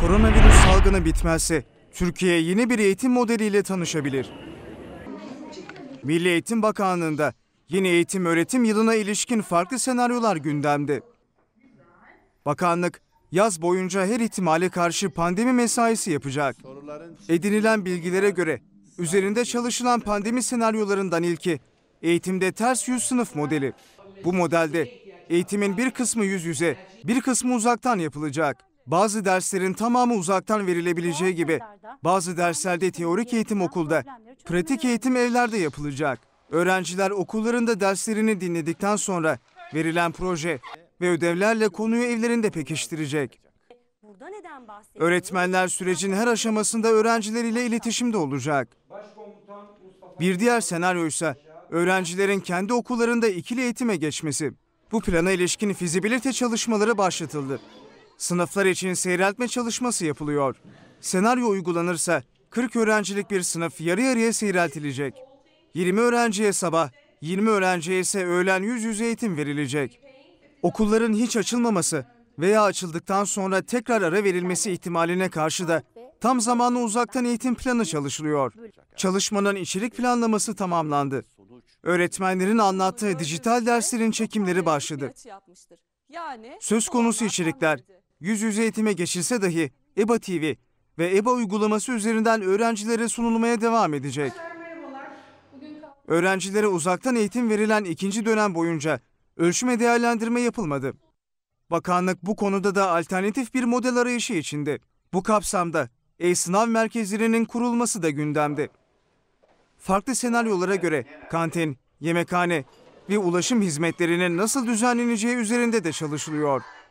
Koronavirüs salgını bitmezse Türkiye yeni bir eğitim modeliyle tanışabilir. Milli Eğitim Bakanlığı'nda yeni eğitim öğretim yılına ilişkin farklı senaryolar gündemde. Bakanlık yaz boyunca her ihtimale karşı pandemi mesaisi yapacak. Edinilen bilgilere göre üzerinde çalışılan pandemi senaryolarından ilki eğitimde ters yüz sınıf modeli. Bu modelde Eğitimin bir kısmı yüz yüze, bir kısmı uzaktan yapılacak. Bazı derslerin tamamı uzaktan verilebileceği gibi bazı derslerde teorik eğitim okulda, pratik eğitim evlerde yapılacak. Öğrenciler okullarında derslerini dinledikten sonra verilen proje ve ödevlerle konuyu evlerinde pekiştirecek. Öğretmenler sürecin her aşamasında öğrencileriyle iletişimde olacak. Bir diğer senaryo ise öğrencilerin kendi okullarında ikili eğitime geçmesi. Bu plana ilişkin fizibilite çalışmaları başlatıldı. Sınıflar için seyreltme çalışması yapılıyor. Senaryo uygulanırsa 40 öğrencilik bir sınıf yarı yarıya seyreltilecek. 20 öğrenciye sabah, 20 öğrenciye ise öğlen yüz yüze eğitim verilecek. Okulların hiç açılmaması veya açıldıktan sonra tekrar ara verilmesi ihtimaline karşı da tam zamanlı uzaktan eğitim planı çalışılıyor. Çalışmanın içerik planlaması tamamlandı. Öğretmenlerin anlattığı dijital derslerin çekimleri başladı. Söz konusu içerikler yüz yüze eğitime geçilse dahi EBA TV ve EBA uygulaması üzerinden öğrencilere sunulmaya devam edecek. Öğrencilere uzaktan eğitim verilen ikinci dönem boyunca ölçüme değerlendirme yapılmadı. Bakanlık bu konuda da alternatif bir model arayışı içinde. Bu kapsamda e-sınav merkezlerinin kurulması da gündemde farklı senaryolara göre kantin, yemekhane ve ulaşım hizmetlerinin nasıl düzenleneceği üzerinde de çalışılıyor.